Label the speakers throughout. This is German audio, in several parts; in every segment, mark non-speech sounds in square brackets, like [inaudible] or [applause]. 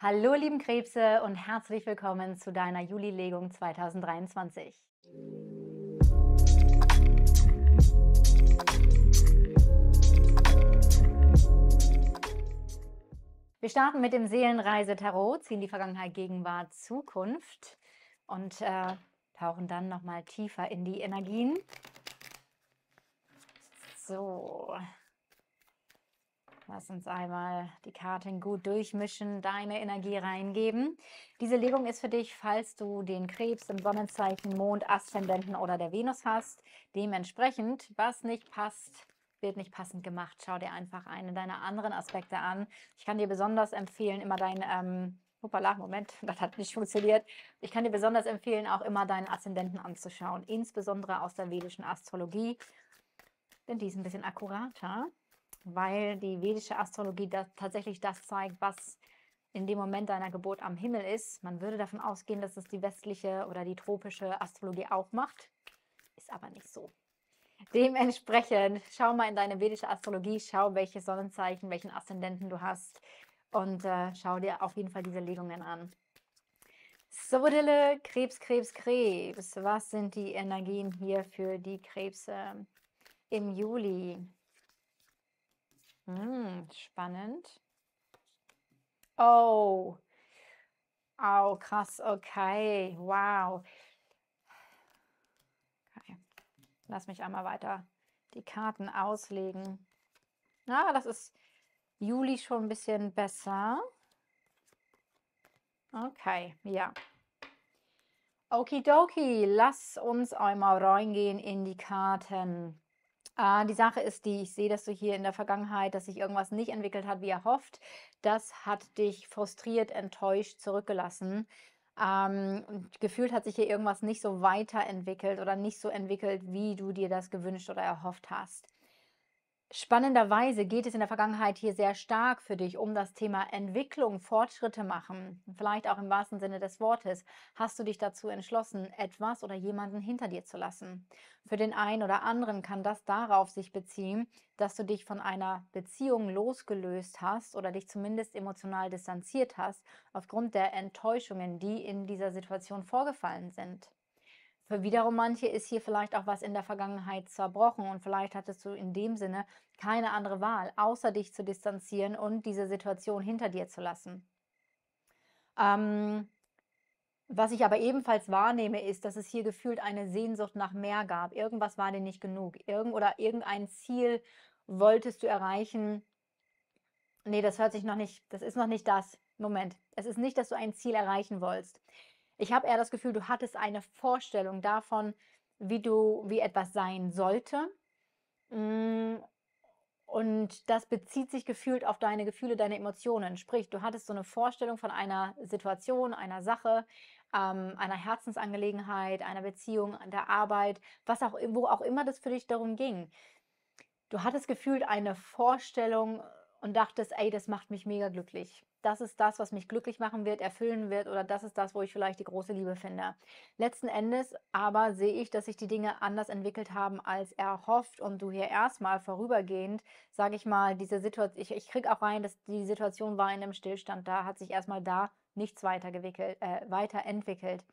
Speaker 1: Hallo lieben Krebse und herzlich willkommen zu deiner Juli-Legung 2023. Wir starten mit dem Seelenreise-Tarot, ziehen die Vergangenheit, Gegenwart, Zukunft und äh, tauchen dann nochmal tiefer in die Energien. So, Lass uns einmal die Karten gut durchmischen, deine Energie reingeben. Diese Legung ist für dich, falls du den Krebs im Sonnenzeichen, Mond, Aszendenten oder der Venus hast. Dementsprechend, was nicht passt, wird nicht passend gemacht. Schau dir einfach einen deiner anderen Aspekte an. Ich kann dir besonders empfehlen, immer dein ähm, Hoppala, Moment, [laughs] das hat nicht funktioniert. Ich kann dir besonders empfehlen, auch immer deinen Aszendenten anzuschauen, insbesondere aus der vedischen Astrologie, denn die ist ein bisschen akkurater weil die vedische Astrologie da tatsächlich das zeigt, was in dem Moment deiner Geburt am Himmel ist. Man würde davon ausgehen, dass es die westliche oder die tropische Astrologie auch macht. Ist aber nicht so. Dementsprechend schau mal in deine vedische Astrologie, schau, welche Sonnenzeichen, welchen Aszendenten du hast und äh, schau dir auf jeden Fall diese Legungen an. So, Dille, Krebs, Krebs, Krebs. Was sind die Energien hier für die Krebse im Juli? Hm, spannend. Oh. Au, krass, okay. Wow. Okay. Lass mich einmal weiter die Karten auslegen. Na, ah, das ist Juli schon ein bisschen besser. Okay, ja. Okidoki, lass uns einmal reingehen in die Karten. Äh, die Sache ist die, ich sehe, dass du hier in der Vergangenheit, dass sich irgendwas nicht entwickelt hat, wie erhofft. Das hat dich frustriert, enttäuscht zurückgelassen. Ähm, gefühlt hat sich hier irgendwas nicht so weiterentwickelt oder nicht so entwickelt, wie du dir das gewünscht oder erhofft hast. Spannenderweise geht es in der Vergangenheit hier sehr stark für dich um das Thema Entwicklung, Fortschritte machen, vielleicht auch im wahrsten Sinne des Wortes. Hast du dich dazu entschlossen, etwas oder jemanden hinter dir zu lassen? Für den einen oder anderen kann das darauf sich beziehen, dass du dich von einer Beziehung losgelöst hast oder dich zumindest emotional distanziert hast, aufgrund der Enttäuschungen, die in dieser Situation vorgefallen sind. Für wiederum manche ist hier vielleicht auch was in der Vergangenheit zerbrochen und vielleicht hattest du in dem Sinne keine andere Wahl, außer dich zu distanzieren und diese Situation hinter dir zu lassen. Ähm, was ich aber ebenfalls wahrnehme, ist, dass es hier gefühlt eine Sehnsucht nach mehr gab. Irgendwas war dir nicht genug. Irgend oder irgendein Ziel wolltest du erreichen. Nee, das hört sich noch nicht, das ist noch nicht das. Moment, es ist nicht, dass du ein Ziel erreichen wolltest. Ich habe eher das Gefühl, du hattest eine Vorstellung davon, wie du, wie etwas sein sollte. Mm, und das bezieht sich gefühlt auf deine Gefühle, deine Emotionen. Sprich, du hattest so eine Vorstellung von einer Situation, einer Sache, ähm, einer Herzensangelegenheit, einer Beziehung, der Arbeit, was auch, wo auch immer das für dich darum ging. Du hattest gefühlt eine Vorstellung und dachtest, ey, das macht mich mega glücklich. Das ist das, was mich glücklich machen wird, erfüllen wird oder das ist das, wo ich vielleicht die große Liebe finde. Letzten Endes aber sehe ich, dass sich die Dinge anders entwickelt haben als erhofft und du hier erstmal vorübergehend, sage ich mal, diese Situation, ich, ich kriege auch rein, dass die Situation war in einem Stillstand, da hat sich erstmal da nichts weitergewickelt, äh, weiterentwickelt.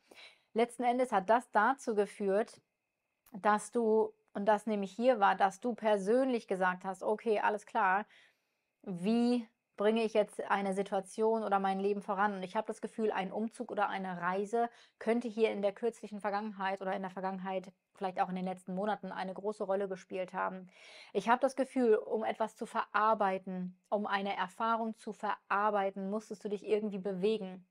Speaker 1: Letzten Endes hat das dazu geführt, dass du, und das nämlich hier war, dass du persönlich gesagt hast, okay, alles klar, wie bringe ich jetzt eine Situation oder mein Leben voran. Und ich habe das Gefühl, ein Umzug oder eine Reise könnte hier in der kürzlichen Vergangenheit oder in der Vergangenheit, vielleicht auch in den letzten Monaten, eine große Rolle gespielt haben. Ich habe das Gefühl, um etwas zu verarbeiten, um eine Erfahrung zu verarbeiten, musstest du dich irgendwie bewegen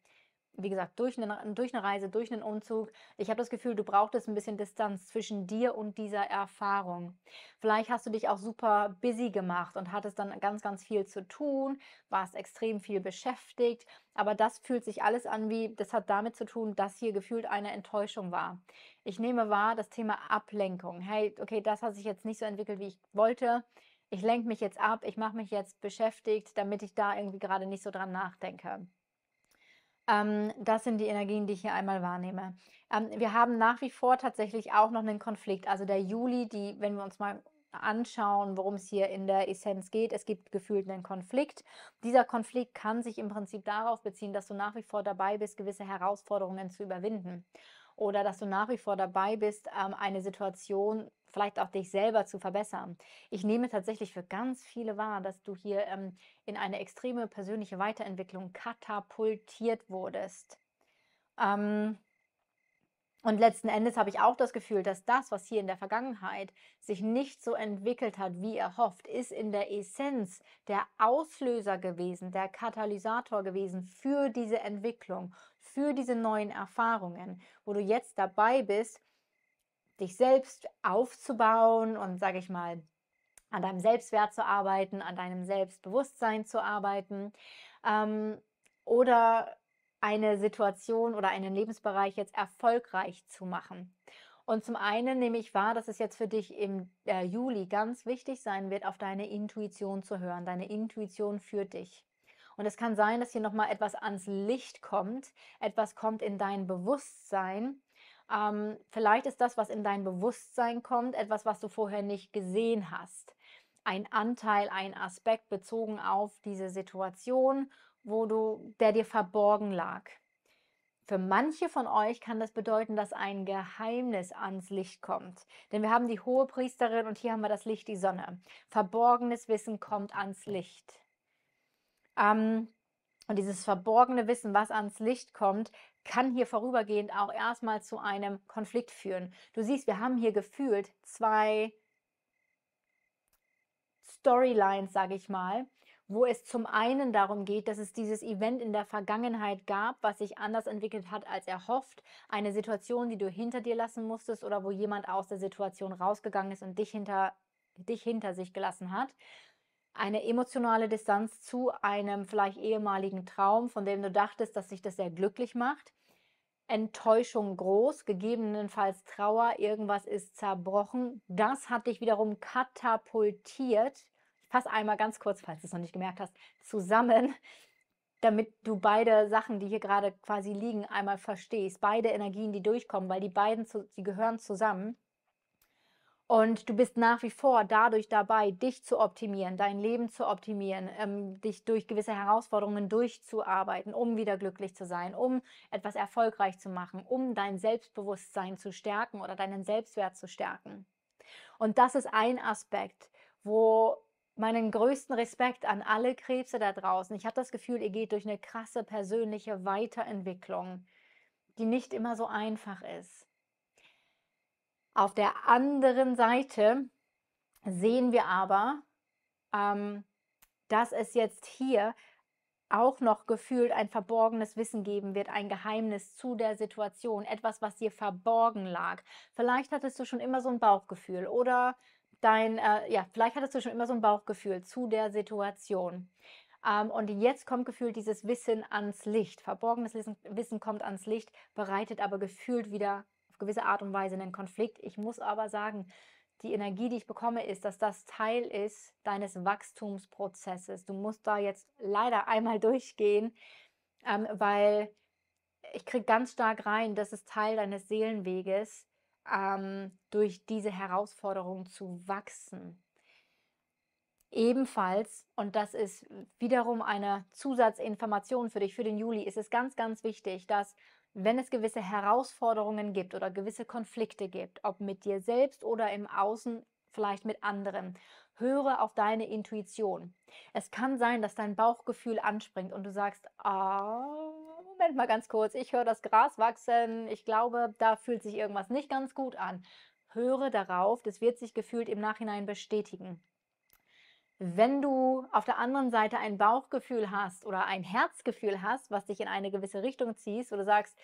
Speaker 1: wie gesagt, durch eine, durch eine Reise, durch einen Umzug. Ich habe das Gefühl, du brauchtest ein bisschen Distanz zwischen dir und dieser Erfahrung. Vielleicht hast du dich auch super busy gemacht und hattest dann ganz, ganz viel zu tun, warst extrem viel beschäftigt. Aber das fühlt sich alles an wie, das hat damit zu tun, dass hier gefühlt eine Enttäuschung war. Ich nehme wahr, das Thema Ablenkung. Hey, okay, das hat sich jetzt nicht so entwickelt, wie ich wollte. Ich lenke mich jetzt ab, ich mache mich jetzt beschäftigt, damit ich da irgendwie gerade nicht so dran nachdenke. Ähm, das sind die Energien, die ich hier einmal wahrnehme. Ähm, wir haben nach wie vor tatsächlich auch noch einen Konflikt. Also der Juli, die, wenn wir uns mal anschauen, worum es hier in der Essenz geht. Es gibt gefühlt einen Konflikt. Dieser Konflikt kann sich im Prinzip darauf beziehen, dass du nach wie vor dabei bist, gewisse Herausforderungen zu überwinden. Oder dass du nach wie vor dabei bist, ähm, eine Situation vielleicht auch dich selber zu verbessern. Ich nehme tatsächlich für ganz viele wahr, dass du hier ähm, in eine extreme persönliche Weiterentwicklung katapultiert wurdest. Ähm, und letzten Endes habe ich auch das Gefühl, dass das, was hier in der Vergangenheit sich nicht so entwickelt hat, wie erhofft, ist in der Essenz der Auslöser gewesen, der Katalysator gewesen für diese Entwicklung, für diese neuen Erfahrungen, wo du jetzt dabei bist, dich selbst aufzubauen und, sage ich mal, an deinem Selbstwert zu arbeiten, an deinem Selbstbewusstsein zu arbeiten ähm, oder eine Situation oder einen Lebensbereich jetzt erfolgreich zu machen. Und zum einen nehme ich wahr, dass es jetzt für dich im äh, Juli ganz wichtig sein wird, auf deine Intuition zu hören. Deine Intuition führt dich. Und es kann sein, dass hier nochmal etwas ans Licht kommt, etwas kommt in dein Bewusstsein, ähm, vielleicht ist das, was in dein Bewusstsein kommt, etwas, was du vorher nicht gesehen hast. Ein Anteil, ein Aspekt bezogen auf diese Situation, wo du, der dir verborgen lag. Für manche von euch kann das bedeuten, dass ein Geheimnis ans Licht kommt. Denn wir haben die hohe Priesterin und hier haben wir das Licht, die Sonne. Verborgenes Wissen kommt ans Licht. Ähm, und dieses verborgene Wissen, was ans Licht kommt, kann hier vorübergehend auch erstmal zu einem Konflikt führen. Du siehst, wir haben hier gefühlt zwei Storylines, sage ich mal, wo es zum einen darum geht, dass es dieses Event in der Vergangenheit gab, was sich anders entwickelt hat als erhofft, eine Situation, die du hinter dir lassen musstest oder wo jemand aus der Situation rausgegangen ist und dich hinter, dich hinter sich gelassen hat eine emotionale Distanz zu einem vielleicht ehemaligen Traum, von dem du dachtest, dass sich das sehr glücklich macht. Enttäuschung groß, gegebenenfalls Trauer, irgendwas ist zerbrochen. Das hat dich wiederum katapultiert. Ich fasse einmal ganz kurz, falls du es noch nicht gemerkt hast, zusammen, damit du beide Sachen, die hier gerade quasi liegen, einmal verstehst. Beide Energien, die durchkommen, weil die beiden, zu, die gehören zusammen. Und du bist nach wie vor dadurch dabei, dich zu optimieren, dein Leben zu optimieren, ähm, dich durch gewisse Herausforderungen durchzuarbeiten, um wieder glücklich zu sein, um etwas erfolgreich zu machen, um dein Selbstbewusstsein zu stärken oder deinen Selbstwert zu stärken. Und das ist ein Aspekt, wo meinen größten Respekt an alle Krebse da draußen. Ich habe das Gefühl, ihr geht durch eine krasse persönliche Weiterentwicklung, die nicht immer so einfach ist. Auf der anderen Seite sehen wir aber, ähm, dass es jetzt hier auch noch gefühlt ein verborgenes Wissen geben wird, ein Geheimnis zu der Situation, etwas, was dir verborgen lag. Vielleicht hattest du schon immer so ein Bauchgefühl oder dein, äh, ja, vielleicht hattest du schon immer so ein Bauchgefühl zu der Situation. Ähm, und jetzt kommt gefühlt dieses Wissen ans Licht. Verborgenes Wissen kommt ans Licht, bereitet aber gefühlt wieder auf gewisse Art und Weise einen Konflikt. Ich muss aber sagen, die Energie, die ich bekomme, ist, dass das Teil ist deines Wachstumsprozesses. Du musst da jetzt leider [laughs] einmal durchgehen, ähm, weil ich kriege ganz stark rein, das ist Teil deines Seelenweges, ähm, durch diese Herausforderung zu wachsen. Ebenfalls, und das ist wiederum eine Zusatzinformation für dich für den Juli, ist es ganz, ganz wichtig, dass wenn es gewisse Herausforderungen gibt oder gewisse Konflikte gibt, ob mit dir selbst oder im Außen, vielleicht mit anderen, höre auf deine Intuition. Es kann sein, dass dein Bauchgefühl anspringt und du sagst, ah, Moment mal ganz kurz, ich höre das Gras wachsen, ich glaube, da fühlt sich irgendwas nicht ganz gut an. Höre darauf, das wird sich gefühlt im Nachhinein bestätigen. Wenn du auf der anderen Seite ein Bauchgefühl hast oder ein Herzgefühl hast, was dich in eine gewisse Richtung ziehst oder sagst,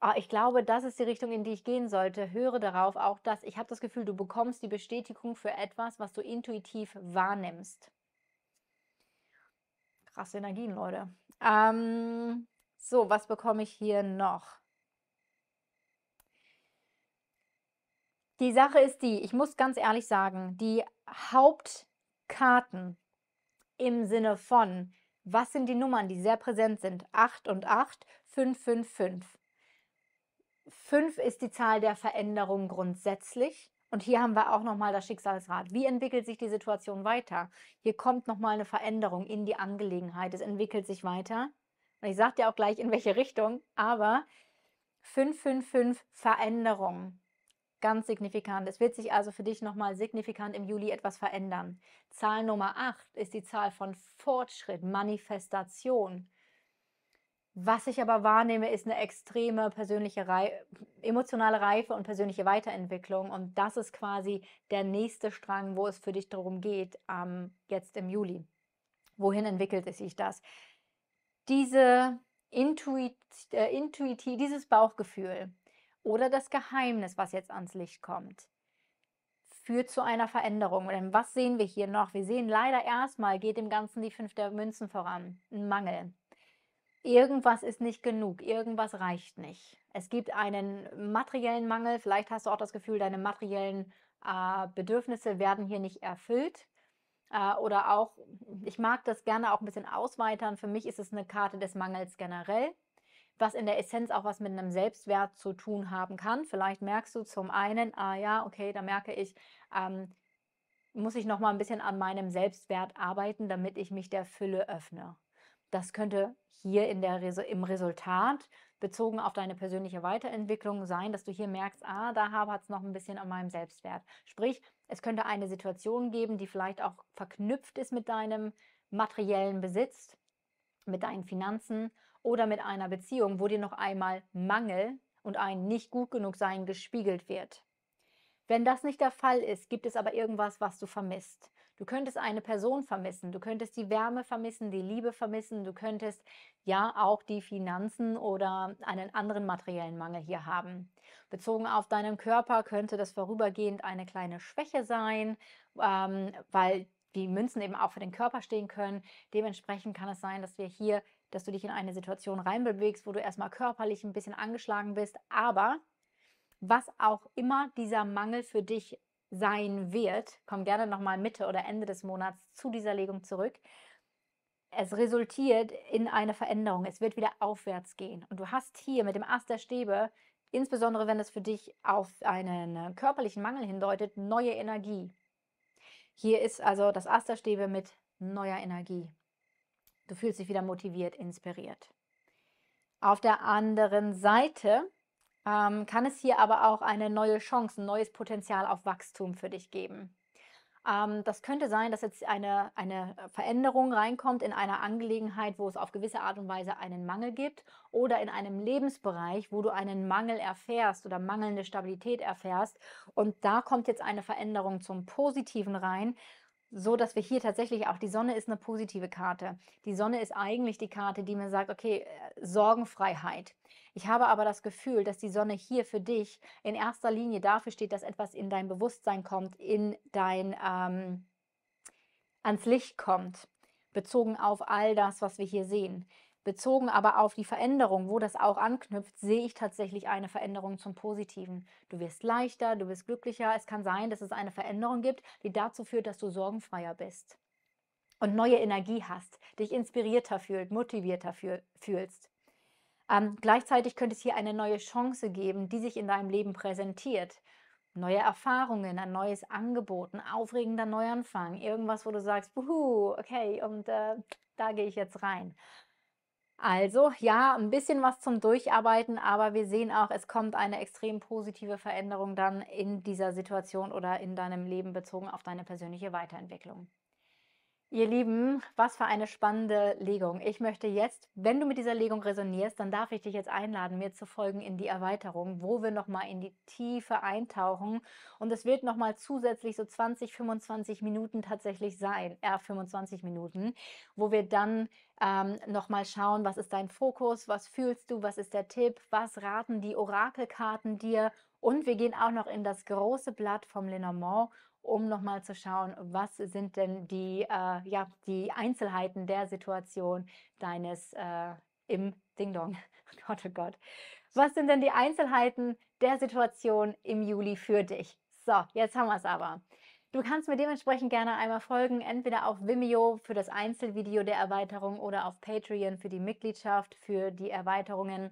Speaker 1: oh, ich glaube, das ist die Richtung, in die ich gehen sollte, höre darauf auch dass Ich habe das Gefühl, du bekommst die Bestätigung für etwas, was du intuitiv wahrnimmst. Krasse Energien, Leute. Ähm, so, was bekomme ich hier noch? Die Sache ist die, ich muss ganz ehrlich sagen, die Haupt- Karten im Sinne von, was sind die Nummern, die sehr präsent sind? 8 und 8, 5, 5, 5. 5 ist die Zahl der Veränderung grundsätzlich. Und hier haben wir auch nochmal das Schicksalsrad. Wie entwickelt sich die Situation weiter? Hier kommt nochmal eine Veränderung in die Angelegenheit. Es entwickelt sich weiter. Und ich sage dir auch gleich, in welche Richtung. Aber 555 Veränderung. Ganz signifikant. Es wird sich also für dich nochmal signifikant im Juli etwas verändern. Zahl Nummer 8 ist die Zahl von Fortschritt, Manifestation. Was ich aber wahrnehme, ist eine extreme persönliche Rei emotionale Reife und persönliche Weiterentwicklung. Und das ist quasi der nächste Strang, wo es für dich darum geht, ähm, jetzt im Juli. Wohin entwickelt sich das? Diese Intuit, äh, Intuitiv, dieses Bauchgefühl, oder das Geheimnis, was jetzt ans Licht kommt, führt zu einer Veränderung. Denn was sehen wir hier noch? Wir sehen leider erstmal, geht dem Ganzen die fünf der Münzen voran, ein Mangel. Irgendwas ist nicht genug, irgendwas reicht nicht. Es gibt einen materiellen Mangel, vielleicht hast du auch das Gefühl, deine materiellen äh, Bedürfnisse werden hier nicht erfüllt. Äh, oder auch, ich mag das gerne auch ein bisschen ausweitern, für mich ist es eine Karte des Mangels generell was in der Essenz auch was mit einem Selbstwert zu tun haben kann. Vielleicht merkst du zum einen, ah ja, okay, da merke ich, ähm, muss ich noch mal ein bisschen an meinem Selbstwert arbeiten, damit ich mich der Fülle öffne. Das könnte hier in der Resu im Resultat bezogen auf deine persönliche Weiterentwicklung sein, dass du hier merkst, ah, da hapert es noch ein bisschen an meinem Selbstwert. Sprich, es könnte eine Situation geben, die vielleicht auch verknüpft ist mit deinem materiellen Besitz, mit deinen Finanzen oder mit einer Beziehung, wo dir noch einmal Mangel und ein nicht gut genug sein gespiegelt wird. Wenn das nicht der Fall ist, gibt es aber irgendwas, was du vermisst. Du könntest eine Person vermissen, du könntest die Wärme vermissen, die Liebe vermissen, du könntest ja auch die Finanzen oder einen anderen materiellen Mangel hier haben. Bezogen auf deinen Körper könnte das vorübergehend eine kleine Schwäche sein, ähm, weil die Münzen eben auch für den Körper stehen können. Dementsprechend kann es sein, dass wir hier dass du dich in eine Situation reinbewegst, wo du erstmal körperlich ein bisschen angeschlagen bist, aber was auch immer dieser Mangel für dich sein wird, komm gerne nochmal Mitte oder Ende des Monats zu dieser Legung zurück. Es resultiert in einer Veränderung. Es wird wieder aufwärts gehen. Und du hast hier mit dem Ast der Stäbe, insbesondere wenn es für dich auf einen körperlichen Mangel hindeutet, neue Energie. Hier ist also das Asterstäbe mit neuer Energie. Du fühlst dich wieder motiviert, inspiriert. Auf der anderen Seite ähm, kann es hier aber auch eine neue Chance, ein neues Potenzial auf Wachstum für dich geben. Ähm, das könnte sein, dass jetzt eine, eine Veränderung reinkommt in einer Angelegenheit, wo es auf gewisse Art und Weise einen Mangel gibt oder in einem Lebensbereich, wo du einen Mangel erfährst oder mangelnde Stabilität erfährst. Und da kommt jetzt eine Veränderung zum Positiven rein, so, dass wir hier tatsächlich auch, die Sonne ist eine positive Karte. Die Sonne ist eigentlich die Karte, die mir sagt, okay, äh, Sorgenfreiheit. Ich habe aber das Gefühl, dass die Sonne hier für dich in erster Linie dafür steht, dass etwas in dein Bewusstsein kommt, in dein, ähm, ans Licht kommt, bezogen auf all das, was wir hier sehen. Bezogen aber auf die Veränderung, wo das auch anknüpft, sehe ich tatsächlich eine Veränderung zum Positiven. Du wirst leichter, du wirst glücklicher. Es kann sein, dass es eine Veränderung gibt, die dazu führt, dass du sorgenfreier bist und neue Energie hast, dich inspirierter fühlst, motivierter fühlst. Ähm, gleichzeitig könnte es hier eine neue Chance geben, die sich in deinem Leben präsentiert. Neue Erfahrungen, ein neues Angebot, ein aufregender Neuanfang, irgendwas, wo du sagst, buhu, okay, und äh, da gehe ich jetzt rein. Also ja, ein bisschen was zum Durcharbeiten, aber wir sehen auch, es kommt eine extrem positive Veränderung dann in dieser Situation oder in deinem Leben bezogen auf deine persönliche Weiterentwicklung. Ihr Lieben, was für eine spannende Legung. Ich möchte jetzt, wenn du mit dieser Legung resonierst, dann darf ich dich jetzt einladen, mir zu folgen in die Erweiterung, wo wir nochmal in die Tiefe eintauchen. Und es wird nochmal zusätzlich so 20, 25 Minuten tatsächlich sein, eher äh, 25 Minuten, wo wir dann ähm, nochmal schauen, was ist dein Fokus, was fühlst du, was ist der Tipp, was raten die Orakelkarten dir. Und wir gehen auch noch in das große Blatt vom Lenormand um nochmal zu schauen, was sind denn die, äh, ja, die Einzelheiten der Situation deines äh, im Ding Dong. [laughs] Oh Gott, oh Gott. Was sind denn die Einzelheiten der Situation im Juli für dich? So, jetzt haben wir es aber. Du kannst mir dementsprechend gerne einmal folgen, entweder auf Vimeo für das Einzelvideo der Erweiterung oder auf Patreon für die Mitgliedschaft, für die Erweiterungen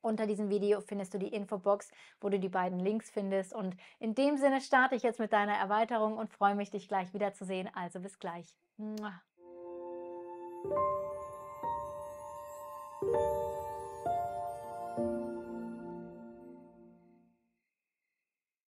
Speaker 1: unter diesem Video findest du die Infobox, wo du die beiden Links findest. Und in dem Sinne starte ich jetzt mit deiner Erweiterung und freue mich, dich gleich wiederzusehen. Also bis gleich. Mua.